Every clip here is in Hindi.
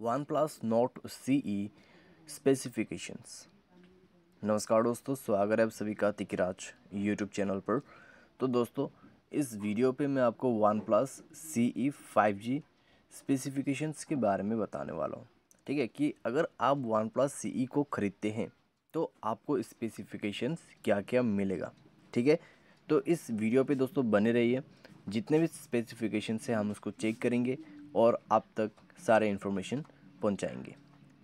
one plus Nord C E specifications नमस्कार दोस्तों स्वागत है आप सभी का तिकराज यूट्यूब चैनल पर तो दोस्तों इस वीडियो पे मैं आपको one plus C E five G specifications के बारे में बताने वाला हूँ ठीक है कि अगर आप वन प्लस सी ई को ख़रीदते हैं तो आपको स्पेसिफिकेशंस क्या क्या मिलेगा ठीक है तो इस वीडियो पे दोस्तों बने रहिए जितने भी स्पेसिफिकेशन से हम उसको चेक करेंगे और आप तक सारे इन्फॉर्मेशन पहुंचाएंगे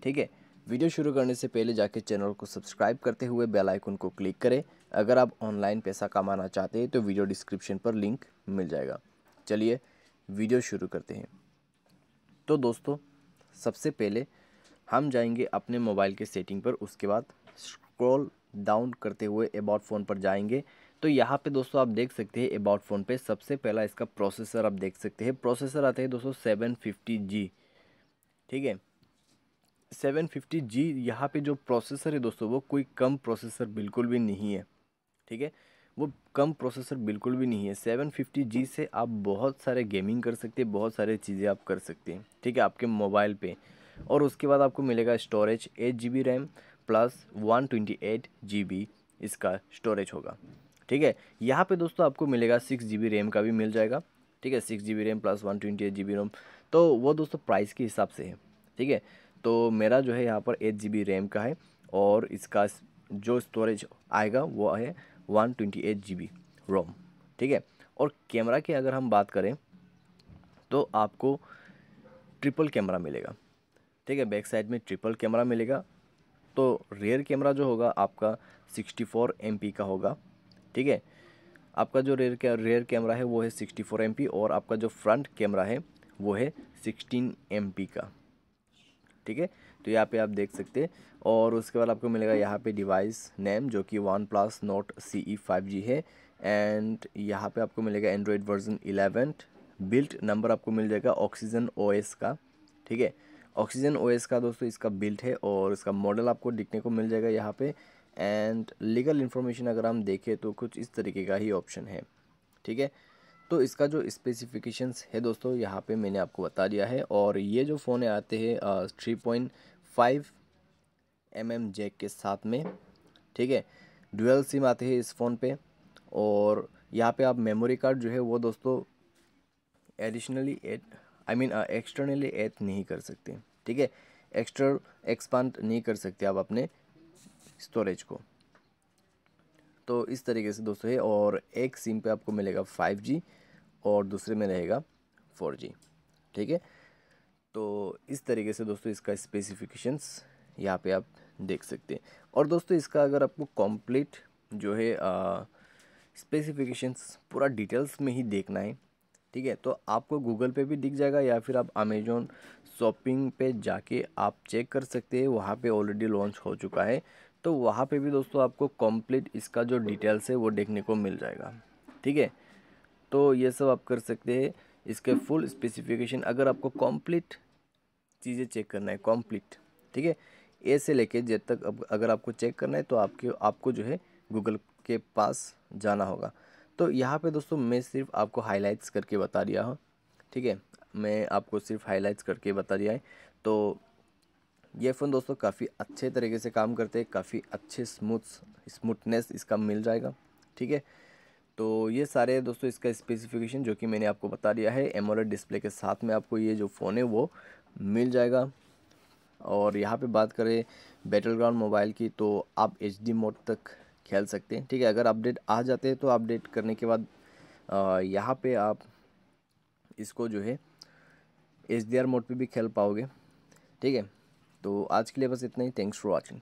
ठीक है वीडियो शुरू करने से पहले जाके चैनल को सब्सक्राइब करते हुए बेल आइकन को क्लिक करें अगर आप ऑनलाइन पैसा कमाना चाहते हैं तो वीडियो डिस्क्रिप्शन पर लिंक मिल जाएगा चलिए वीडियो शुरू करते हैं तो दोस्तों सबसे पहले हम जाएंगे अपने मोबाइल के सेटिंग पर उसके बाद स्क्रॉल डाउन करते हुए अबाउट फ़ोन पर जाएंगे तो यहाँ पे दोस्तों आप देख सकते हैं अबाउट फ़ोन पे सबसे पहला इसका प्रोसेसर आप देख सकते हैं प्रोसेसर आते हैं दोस्तों सेवन फिफ्टी जी ठीक है सेवन फिफ्टी जी यहाँ पर जो प्रोसेसर है दोस्तों वो कोई कम प्रोसेसर बिल्कुल भी नहीं है ठीक है वो कम प्रोसेसर बिल्कुल भी नहीं है सेवन फिफ्टी जी से आप बहुत सारे गेमिंग कर सकते हैं बहुत सारे चीज़ें आप कर सकते हैं ठीक है आपके मोबाइल पे और उसके बाद आपको मिलेगा storage eight G B RAM plus one twenty eight G B इसका स्टोरेज होगा ठीक है यहाँ पे दोस्तों आपको मिलेगा सिक्स जी बी रैम का भी मिल जाएगा ठीक है six G B RAM plus one twenty eight G B ROM तो वो दोस्तों प्राइस के हिसाब से है ठीक है तो मेरा जो है यहाँ पर एट जी बी रैम का है और इसका जो स्टोरेज आएगा वो है one twenty eight G B ROM ठीक है और कैमरा की अगर हम बात करें तो आपको ट्रिपल कैमरा मिलेगा ठीक है बैक साइड में ट्रिपल कैमरा मिलेगा तो रेयर कैमरा जो होगा आपका सिक्सटी फोर एम पी का होगा ठीक है आपका जो रेयर क्या रेयर कैमरा है वो है सिक्सटी फोर एम पी और आपका जो फ्रंट कैमरा है वो है सिक्सटीन एम पी का ठीक है तो यहाँ पे आप देख सकते हैं और उसके बाद आपको मिलेगा यहाँ पे डिवाइस नेम जो कि one plus Nord C E five G है एंड यहाँ पे आपको मिलेगा Android version eleven build number आपको मिल जाएगा ऑक्सीजन ओ एस का ठीक है ऑक्सीजन ओएस का दोस्तों इसका बिल्ट है और इसका मॉडल आपको दिखने को मिल जाएगा यहाँ पे एंड लीगल इन्फॉर्मेशन अगर हम देखें तो कुछ इस तरीके का ही ऑप्शन है ठीक है तो इसका जो स्पेसिफिकेशंस है दोस्तों यहाँ पे मैंने आपको बता दिया है और ये जो फ़ोन आते हैं three point five M M jack के साथ में ठीक है डुअल सिम आते हैं इस फ़ोन पे और यहाँ पे आप मेमोरी कार्ड जो है वो दोस्तों additionally add I mean externally add नहीं कर सकते ठीक है एक्स्ट्रा एक्सपांड नहीं कर सकते आप अपने स्टोरेज को तो इस तरीके से दोस्तों है और एक सिम पे आपको मिलेगा फाइव जी और दूसरे में रहेगा फोर जी ठीक है तो इस तरीके से दोस्तों इसका स्पेसिफिकेशंस यहाँ पे आप देख सकते हैं और दोस्तों इसका अगर आपको कंप्लीट जो है स्पेसिफिकेशंस पूरा डिटेल्स में ही देखना है ठीक है तो आपको गूगल पे भी दिख जाएगा या फिर आप अमेजोन शॉपिंग पे जाके आप चेक कर सकते हैं वहाँ पे ऑलरेडी लॉन्च हो चुका है तो वहाँ पे भी दोस्तों आपको कंप्लीट इसका जो डिटेल्स है वो देखने को मिल जाएगा ठीक है तो ये सब आप कर सकते हैं इसके फुल स्पेसिफिकेशन अगर आपको कंप्लीट चीज़ें चेक करना है कंप्लीट ठीक है ए से लेके जब तक अगर आपको चेक करना है तो आपके आपको जो है गूगल के पास जाना होगा तो यहाँ पे दोस्तों मैं सिर्फ आपको हाईलाइट्स करके बता दिया हूँ ठीक है मैं आपको सिर्फ हाईलाइट्स करके बता दिया है तो ये फ़ोन दोस्तों काफ़ी अच्छे तरीके से काम करते हैं काफ़ी अच्छे स्मूथ स्मूथनेस इसका मिल जाएगा ठीक है तो ये सारे दोस्तों इसका स्पेसिफिकेशन जो कि मैंने आपको बता दिया है एमोलेड डिस्प्ले के साथ में आपको ये जो फ़ोन है वो मिल जाएगा और यहाँ पे बात करें बैटल ग्राउंड मोबाइल की तो आप एच मोड तक खेल सकते हैं ठीक है अगर अपडेट आ जाते हैं तो अपडेट करने के बाद यहाँ पे आप इसको जो है एच मोड पे भी खेल पाओगे ठीक है तो आज के लिए बस इतना ही थैंक्स फॉर वॉचिंग